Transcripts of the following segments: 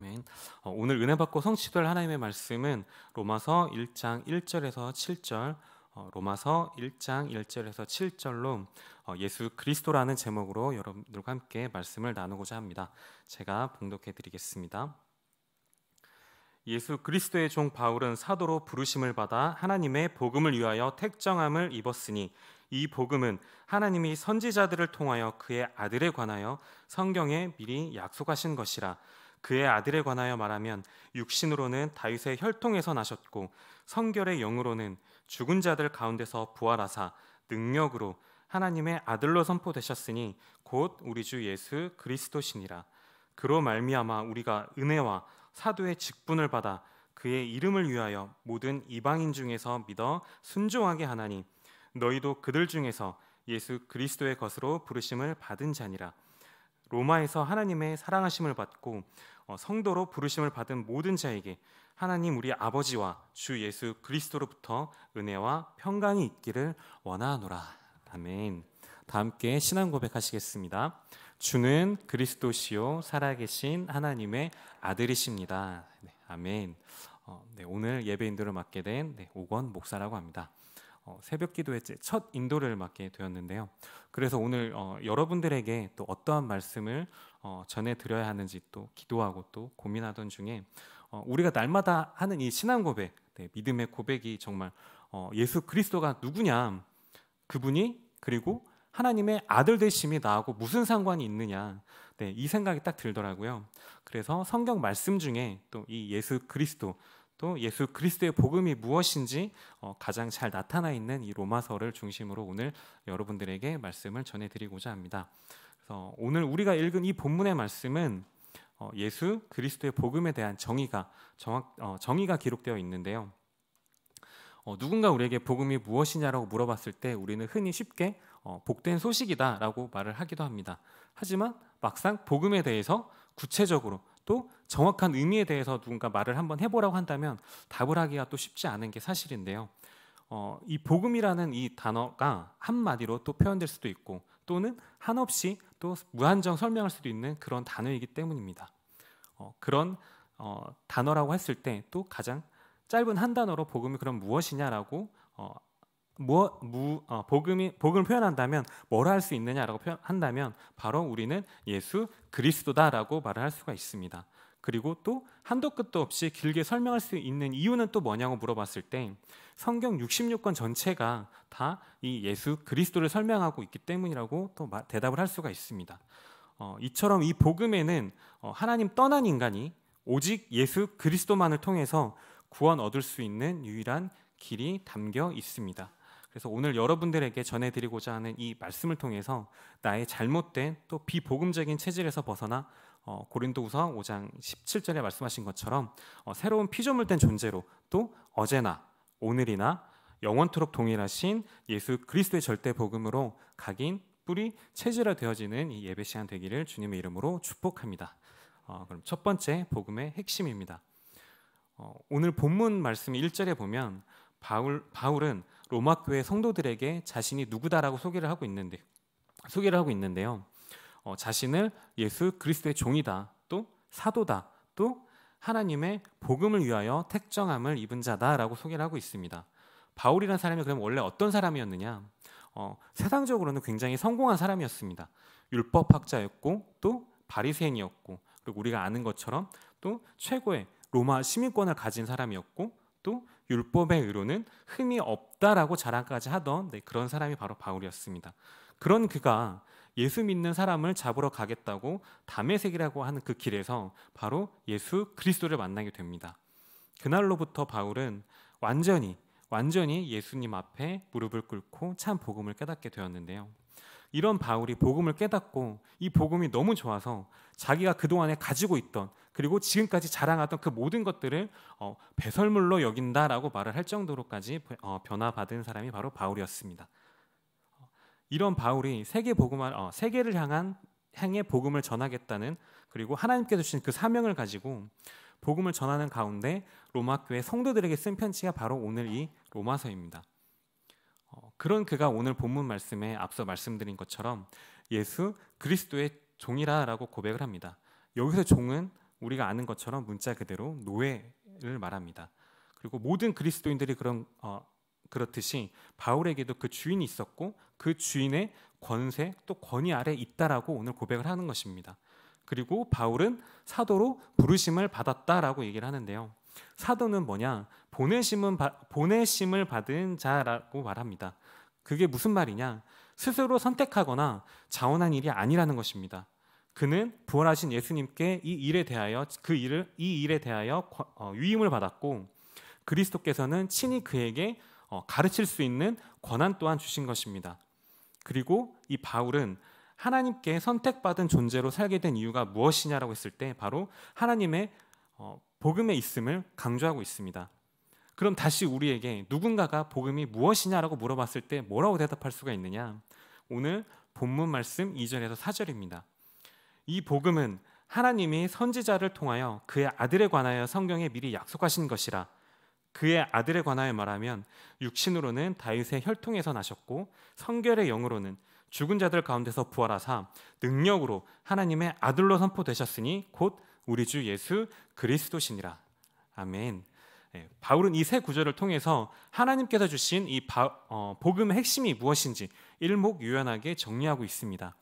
아멘. 어, 오늘 은혜 받고 성취될 하나님의 말씀은 로마서 1장 1절에서 7절, 어, 로마서 1장 1절에서 7절로 어, 예수 그리스도라는 제목으로 여러분들과 함께 말씀을 나누고자 합니다. 제가 봉독해 드리겠습니다. 예수 그리스도의 종 바울은 사도로 부르심을 받아 하나님의 복음을 위하여 택정함을 입었으니 이 복음은 하나님이 선지자들을 통하여 그의 아들에 관하여 성경에 미리 약속하신 것이라 그의 아들에 관하여 말하면 육신으로는 다윗의 혈통에서 나셨고 성결의 영으로는 죽은 자들 가운데서 부활하사 능력으로 하나님의 아들로 선포되셨으니 곧 우리 주 예수 그리스도시니라. 그로 말미암아 우리가 은혜와 사도의 직분을 받아 그의 이름을 위하여 모든 이방인 중에서 믿어 순종하게 하나니 너희도 그들 중에서 예수 그리스도의 것으로 부르심을 받은 자니라. 로마에서 하나님의 사랑하심을 받고 어, 성도로 부르심을 받은 모든 자에게 하나님 우리 아버지와 주 예수 그리스도로부터 은혜와 평강이 있기를 원하노라. 아멘. 다 함께 신앙 고백하시겠습니다. 주는 그리스도시요 살아계신 하나님의 아들이십니다. 네, 아멘. 어, 네, 오늘 예배인들을 맡게 된 네, 오건 목사라고 합니다. 어, 새벽 기도회 첫 인도를 맡게 되었는데요. 그래서 오늘 어, 여러분들에게 또 어떠한 말씀을 어, 전해드려야 하는지 또 기도하고 또 고민하던 중에 어, 우리가 날마다 하는 이 신앙 고백, 네, 믿음의 고백이 정말 어, 예수 그리스도가 누구냐, 그분이 그리고 하나님의 아들 되심이 나하고 무슨 상관이 있느냐, 네, 이 생각이 딱 들더라고요. 그래서 성경 말씀 중에 또 이 예수 그리스도 또 예수 그리스도의 복음이 무엇인지 어, 가장 잘 나타나 있는 이 로마서를 중심으로 오늘 여러분들에게 말씀을 전해드리고자 합니다. 그래서 오늘 우리가 읽은 이 본문의 말씀은 어, 예수 그리스도의 복음에 대한 정의가 정확 어, 정의가 기록되어 있는데요. 누군가 우리에게 복음이 무엇이냐라고 물어봤을 때 우리는 흔히 쉽게 복된 소식이다라고 말을 하기도 합니다. 하지만 막상 복음에 대해서 구체적으로 또 정확한 의미에 대해서 누군가 말을 한번 해보라고 한다면 답을 하기가 또 쉽지 않은 게 사실인데요. 어, 이 복음이라는 이 단어가 한마디로 또 표현될 수도 있고 또는 한없이 또 무한정 설명할 수도 있는 그런 단어이기 때문입니다. 어, 그런 어, 단어라고 했을 때 또 가장 짧은 한 단어로 복음이 그럼 무엇이냐라고 어, 뭐, 무, 어, 복음이 복음을 표현한다면 뭘할수 있느냐라고 표현한다면 바로 우리는 예수 그리스도다라고 말을 할 수가 있습니다. 그리고 또 한도 끝도 없이 길게 설명할 수 있는 이유는 또 뭐냐고 물어봤을 때 성경 66권 전체가 다 이 예수 그리스도를 설명하고 있기 때문이라고 또 대답을 할 수가 있습니다. 어, 이처럼 이 복음에는 어, 하나님 떠난 인간이 오직 예수 그리스도만을 통해서 구원 얻을 수 있는 유일한 길이 담겨 있습니다. 그래서 오늘 여러분들에게 전해드리고자 하는 이 말씀을 통해서 나의 잘못된 또 비복음적인 체질에서 벗어나 어, 고린도후서 5장 17절에 말씀하신 것처럼 어, 새로운 피조물 된 존재로 또 어제나 오늘이나 영원토록 동일하신 예수 그리스도의 절대 복음으로 각인 뿌리 체질화 되어지는 이 예배 시간 되기를 주님의 이름으로 축복합니다. 어, 그럼 첫 번째 복음의 핵심입니다. 어, 오늘 본문 말씀 1절에 보면 바울, 바울은 로마 교회 성도들에게 자신이 누구다라고 소개를 하고 있는데 소개를 하고 있는데요. 어, 자신을 예수 그리스도의 종이다, 또 사도다, 또 하나님의 복음을 위하여 택정함을 입은 자다라고 소개를 하고 있습니다. 바울이라는 사람이 그럼 원래 어떤 사람이었느냐? 어, 세상적으로는 굉장히 성공한 사람이었습니다. 율법학자였고 또 바리새인이었고 그리고 우리가 아는 것처럼 또 최고의 로마 시민권을 가진 사람이었고 또 율법의 의로는 흠이 없다라고 자랑까지 하던 네, 그런 사람이 바로 바울이었습니다. 그런 그가 예수 믿는 사람을 잡으러 가겠다고 담의색이라고 하는 그 길에서 바로 예수 그리스도를 만나게 됩니다. 그날로부터 바울은 완전히 완전히 예수님 앞에 무릎을 꿇고 참 복음을 깨닫게 되었는데요. 이런 바울이 복음을 깨닫고 이 복음이 너무 좋아서 자기가 그동안에 가지고 있던 그리고 지금까지 자랑하던 그 모든 것들을 어, 배설물로 여긴다라고 말을 할 정도로까지 어, 변화받은 사람이 바로 바울이었습니다. 어, 이런 바울이 세계 복음을 어, 세계를 향한 향해 복음을 전하겠다는 그리고 하나님께서 주신 그 사명을 가지고 복음을 전하는 가운데 로마 교회 성도들에게 쓴 편지가 바로 오늘 이 로마서입니다. 어, 그런 그가 오늘 본문 말씀에 앞서 말씀드린 것처럼 예수 그리스도의 종이라라고 고백을 합니다. 여기서 종은 우리가 아는 것처럼 문자 그대로 노예를 말합니다. 그리고 모든 그리스도인들이 그런 어, 그렇듯이 바울에게도 그 주인이 있었고 그 주인의 권세 또 권위 아래 있다라고 오늘 고백을 하는 것입니다. 그리고 바울은 사도로 부르심을 받았다라고 얘기를 하는데요. 사도는 뭐냐? 보내심은 바, 보내심을 받은 자라고 말합니다. 그게 무슨 말이냐? 스스로 선택하거나 자원한 일이 아니라는 것입니다. 그는 부활하신 예수님께 이 일에 대하여 그 일을 이 일에 대하여 유임을 어, 받았고 그리스도께서는 친히 그에게 어, 가르칠 수 있는 권한 또한 주신 것입니다. 그리고 이 바울은 하나님께 선택받은 존재로 살게 된 이유가 무엇이냐라고 했을 때 바로 하나님의 어, 복음에 있음을 강조하고 있습니다. 그럼 다시 우리에게 누군가가 복음이 무엇이냐라고 물어봤을 때 뭐라고 대답할 수가 있느냐? 오늘 본문 말씀 2절에서 4절입니다. 이 복음은 하나님이 선지자를 통하여 그의 아들에 관하여 성경에 미리 약속하신 것이라 그의 아들에 관하여 말하면 육신으로는 다윗의 혈통에서 나셨고 성결의 영으로는 죽은 자들 가운데서 부활하사 능력으로 하나님의 아들로 선포되셨으니 곧 우리 주 예수 그리스도시니라 아멘. 예, 바울은 이 세 구절을 통해서 하나님께서 주신 이 바, 어, 복음의 핵심이 무엇인지 일목요연하게 정리하고 있습니다.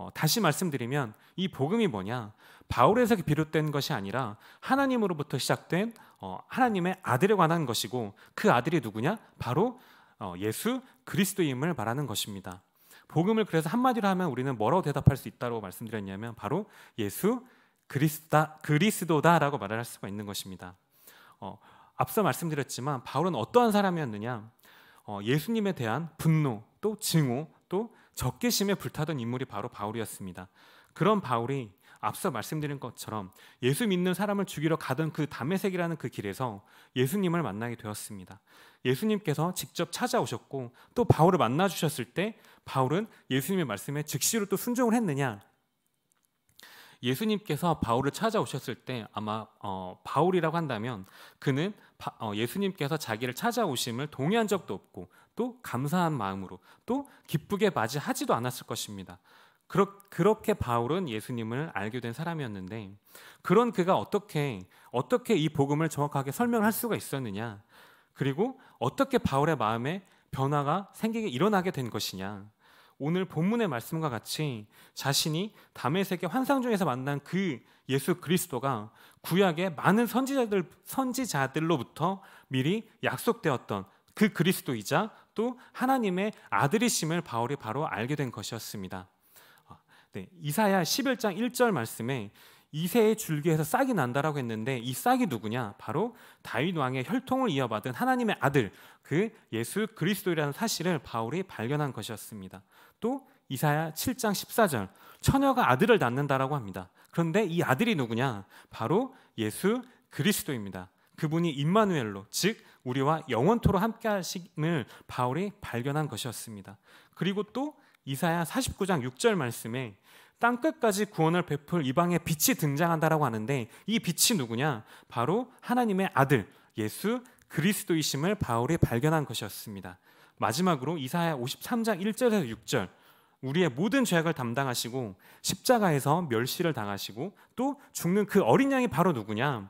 어, 다시 말씀드리면 이 복음이 뭐냐? 바울에서 비롯된 것이 아니라 하나님으로부터 시작된 어, 하나님의 아들에 관한 것이고 그 아들이 누구냐? 바로 어, 예수 그리스도임을 말하는 것입니다. 복음을 그래서 한마디로 하면 우리는 뭐라고 대답할 수 있다고 말씀드렸냐면 바로 예수 그리스도다, 그리스도다라고 말할 수가 있는 것입니다. 어, 앞서 말씀드렸지만 바울은 어떠한 사람이었느냐? 어, 예수님에 대한 분노, 또 증오, 또 적개심에 불타던 인물이 바로 바울이었습니다. 그런 바울이 앞서 말씀드린 것처럼 예수 믿는 사람을 죽이러 가던 그 담메색이라는 그 길에서 예수님을 만나게 되었습니다. 예수님께서 직접 찾아오셨고 또 바울을 만나 주셨을 때 바울은 예수님의 말씀에 즉시로 또 순종을 했느냐? 예수님께서 바울을 찾아오셨을 때 아마 어, 바울이라고 한다면 그는 바, 어, 예수님께서 자기를 찾아오심을 동의한 적도 없고 또 감사한 마음으로 또 기쁘게 맞이하지도 않았을 것입니다. 그렇, 게 바울은 예수님을 알게 된 사람이었는데 그런 그가 어떻게 어떻게 이 복음을 정확하게 설명할 수가 있었느냐 그리고 어떻게 바울의 마음에 변화가 생기게 일어나게 된 것이냐 오늘 본문의 말씀과 같이 자신이 담의 세계 환상 중에서 만난 그 예수 그리스도가 구약의 많은 선지자들 선지자들로부터 미리 약속되었던 그 그리스도이자 또 하나님의 아들이심을 바울이 바로 알게 된 것이었습니다. 어, 네, 이사야 11장 1절 말씀에 이세의 줄기에서 싹이 난다라고 했는데 이 싹이 누구냐? 바로 다윗 왕의 혈통을 이어받은 하나님의 아들 그 예수 그리스도라는 사실을 바울이 발견한 것이었습니다. 또 이사야 7장 14절 처녀가 아들을 낳는다라고 합니다. 그런데 이 아들이 누구냐? 바로 예수 그리스도입니다. 그분이 임마누엘로 즉 우리와 영원토록 함께 하심을 바울이 발견한 것이었습니다. 그리고 또 이사야 49장 6절 말씀에 땅 끝까지 구원을 베풀 이방의 빛이 등장한다라고 하는데 이 빛이 누구냐? 바로 하나님의 아들 예수 그리스도이심을 바울이 발견한 것이었습니다. 마지막으로 이사야 53장 1절에서 6절 우리의 모든 죄악을 담당하시고 십자가에서 멸시를 당하시고 또 죽는 그 어린 양이 바로 누구냐?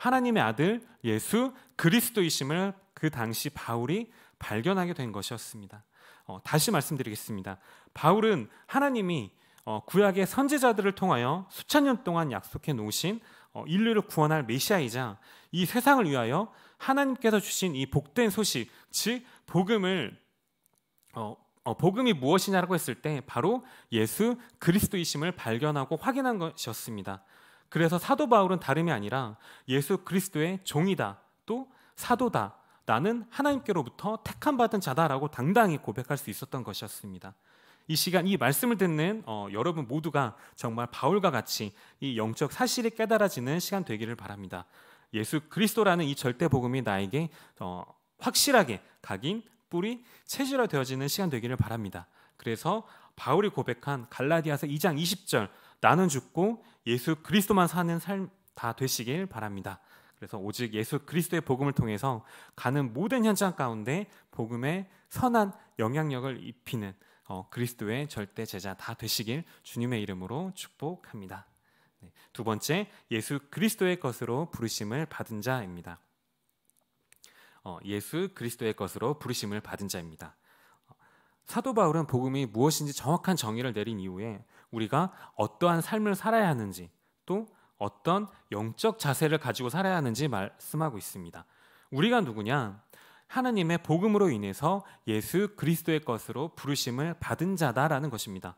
하나님의 아들 예수 그리스도이심을 그 당시 바울이 발견하게 된 것이었습니다. 어, 다시 말씀드리겠습니다. 바울은 하나님이 어, 구약의 선지자들을 통하여 수천 년 동안 약속해 놓으신 어, 인류를 구원할 메시아이자 이 세상을 위하여 하나님께서 주신 이 복된 소식, 즉 복음을 어, 어, 복음이 무엇이냐라고 했을 때 바로 예수 그리스도이심을 발견하고 확인한 것이었습니다. 그래서 사도 바울은 다름이 아니라 예수 그리스도의 종이다. 또 사도다. 나는 하나님께로부터 택함 받은 자다라고 당당히 고백할 수 있었던 것이었습니다. 이 시간 이 말씀을 듣는 어, 여러분 모두가 정말 바울과 같이 이 영적 사실이 깨달아지는 시간 되기를 바랍니다. 예수 그리스도라는 이 절대 복음이 나에게 어, 확실하게 각인, 뿌리, 체질화 되어지는 시간 되기를 바랍니다. 그래서 바울이 고백한 갈라디아서 2장 20절 나는 죽고 예수 그리스도만 사는 삶 다 되시길 바랍니다. 그래서 오직 예수 그리스도의 복음을 통해서 가는 모든 현장 가운데 복음의 선한 영향력을 입히는 어, 그리스도의 절대 제자 다 되시길 주님의 이름으로 축복합니다. 네, 두 번째 예수 그리스도의 것으로 부르심을 받은 자입니다. 어, 예수 그리스도의 것으로 부르심을 받은 자입니다. 어, 사도 바울은 복음이 무엇인지 정확한 정의를 내린 이후에 우리가 어떠한 삶을 살아야 하는지 또 어떤 영적 자세를 가지고 살아야 하는지 말씀하고 있습니다. 우리가 누구냐? 하나님의 복음으로 인해서 예수 그리스도의 것으로 부르심을 받은 자다라는 것입니다.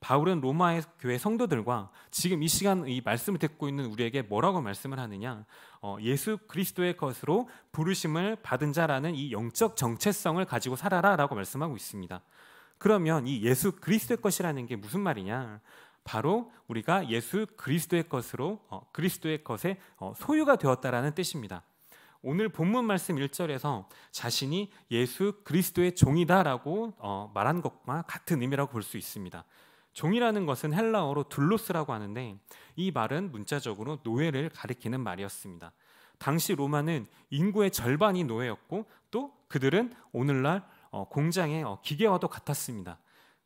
바울은 로마의 교회 성도들과 지금 이 시간 이 말씀을 듣고 있는 우리에게 뭐라고 말씀을 하느냐? 어, 예수 그리스도의 것으로 부르심을 받은 자라는 이 영적 정체성을 가지고 살아라라고 말씀하고 있습니다. 그러면 이 예수 그리스도의 것이라는 게 무슨 말이냐? 바로 우리가 예수 그리스도의 것으로 어, 그리스도의 것에 어, 소유가 되었다라는 뜻입니다. 오늘 본문 말씀 1절에서 자신이 예수 그리스도의 종이다라고 어, 말한 것과 같은 의미라고 볼 수 있습니다. 종이라는 것은 헬라어로 둘로스라고 하는데 이 말은 문자적으로 노예를 가리키는 말이었습니다. 당시 로마는 인구의 절반이 노예였고 또 그들은 오늘날 어, 공장의 어, 기계와도 같았습니다.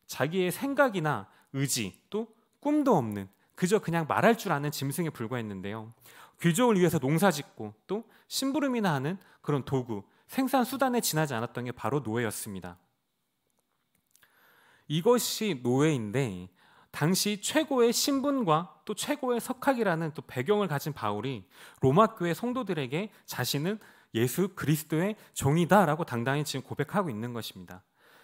자기의 생각이나 의지 또 꿈도 없는 그저 그냥 말할 줄 아는 짐승에 불과했는데요. 귀족을 위해서 농사짓고 또 심부름이나 하는 그런 도구, 생산 수단에 지나지 않았던 게 바로 노예였습니다. 이것이 노예인데 당시 최고의 신분과 또 최고의 석학이라는 또 배경을 가진 바울이 로마 교회 성도들에게 자신은 예수 그리스도의 종이다라고 당당히 지금 고백하고 있는 것입니다.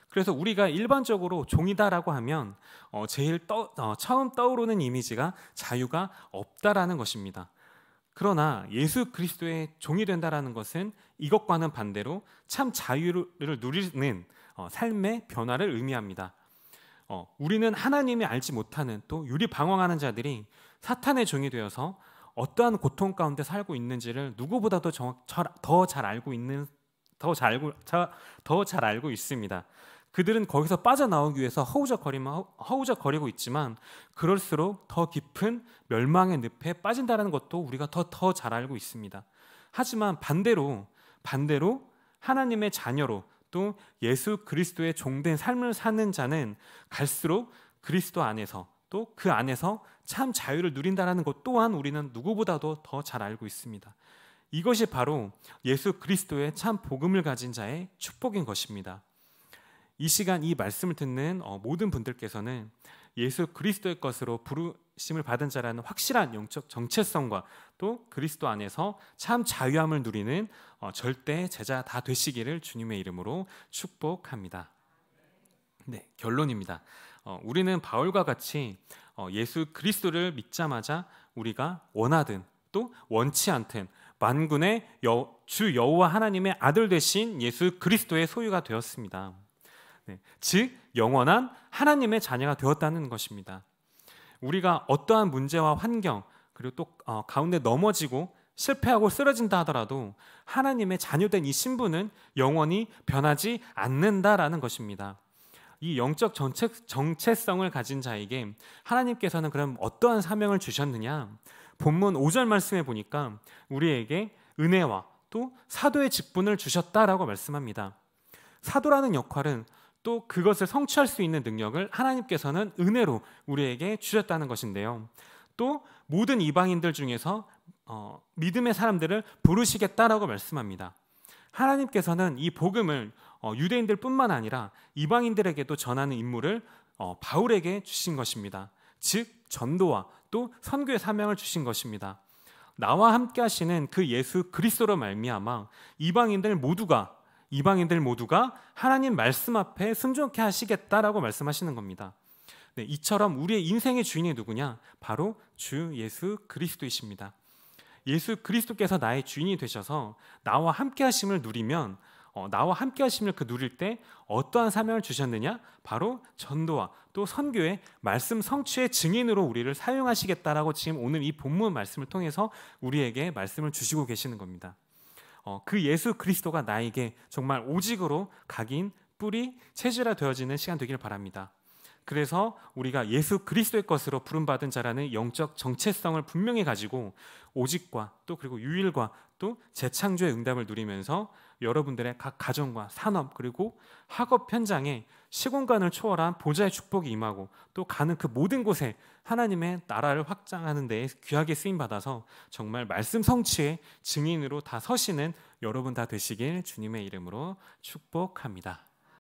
그래서 우리가 일반적으로 종이다라고 하면 어, 제일 떠, 어, 처음 떠오르는 이미지가 자유가 없다라는 것입니다. 그러나 예수 그리스도의 종이 된다라는 것은 이것과는 반대로 참 자유를 누리는 어, 삶의 변화를 의미합니다. 어, 우리는 하나님이 알지 못하는 또 유리방황하는 자들이 사탄의 종이 되어서 어떠한 고통 가운데 살고 있는지를 누구보다도 더 잘 알고 있는 더잘 알고 더잘 알고 있습니다. 그들은 거기서 빠져나오기 위해서 허우적거리만 허우적거리고 있지만 그럴수록 더 깊은 멸망의 늪에 빠진다는 것도 우리가 더 더 잘 알고 있습니다. 하지만 반대로 반대로 하나님의 자녀로 또 예수 그리스도의 종된 삶을 사는 자는 갈수록 그리스도 안에서 또그 안에서 참 자유를 누린다라는 것 또한 우리는 누구보다도 더 잘 알고 있습니다. 이것이 바로 예수 그리스도의 참 복음을 가진 자의 축복인 것입니다. 이 시간 이 말씀을 듣는 어, 모든 분들께서는 예수 그리스도의 것으로 부르심을 받은 자라는 확실한 영적 정체성과 또 그리스도 안에서 참 자유함을 누리는 어, 절대 제자 다 되시기를 주님의 이름으로 축복합니다. 네, 결론입니다. 어, 우리는 바울과 같이 어, 예수 그리스도를 믿자마자 우리가 원하든 또 원치 않든 만군의 여, 주 여호와 하나님의 아들 되신 예수 그리스도의 소유가 되었습니다. 네, 즉 영원한 하나님의 자녀가 되었다는 것입니다. 우리가 어떠한 문제와 환경 그리고 또 어, 가운데 넘어지고 실패하고 쓰러진다 하더라도 하나님의 자녀된 이 신분은 영원히 변하지 않는다라는 것입니다. 이 영적 정체, 정체성을 가진 자에게 하나님께서는 그럼 어떠한 사명을 주셨느냐? 본문 5절 말씀에 보니까 우리에게 은혜와 또 사도의 직분을 주셨다라고 말씀합니다. 사도라는 역할은 또 그것을 성취할 수 있는 능력을 하나님께서는 은혜로 우리에게 주셨다는 것인데요. 또 모든 이방인들 중에서 어, 믿음의 사람들을 부르시겠다라고 말씀합니다. 하나님께서는 이 복음을 어, 유대인들뿐만 아니라 이방인들에게도 전하는 임무를 어, 바울에게 주신 것입니다. 즉 전도와 또 선교의 사명을 주신 것입니다. 나와 함께 하시는 그 예수 그리스도로 말미암아 이방인들 모두가 이방인들 모두가 하나님 말씀 앞에 순종케 하시겠다라고 말씀하시는 겁니다. 네, 이처럼 우리의 인생의 주인이 누구냐? 바로 주 예수 그리스도이십니다. 예수 그리스도께서 나의 주인이 되셔서 나와 함께 하심을 누리면 어, 나와 함께 하심을 그 누릴 때 어떠한 사명을 주셨느냐? 바로 전도와 또 선교의 말씀 성취의 증인으로 우리를 사용하시겠다라고 지금 오늘 이 본문 말씀을 통해서 우리에게 말씀을 주시고 계시는 겁니다. 어, 그 예수 그리스도가 나에게 정말 오직으로 각인 뿌리 체질화 되어지는 시간 되기를 바랍니다. 그래서 우리가 예수 그리스도의 것으로 부름받은 자라는 영적 정체성을 분명히 가지고 오직과 또 그리고 유일과 또 재창조의 응답을 누리면서 여러분들의 각 가정과 산업 그리고 학업 현장에 시공간을 초월한 보좌의 축복이 임하고 또 가는 그 모든 곳에 하나님의 나라를 확장하는 데 귀하게 쓰임 받아서 정말 말씀 성취의 증인으로 다 서시는 여러분 다 되시길 주님의 이름으로 축복합니다.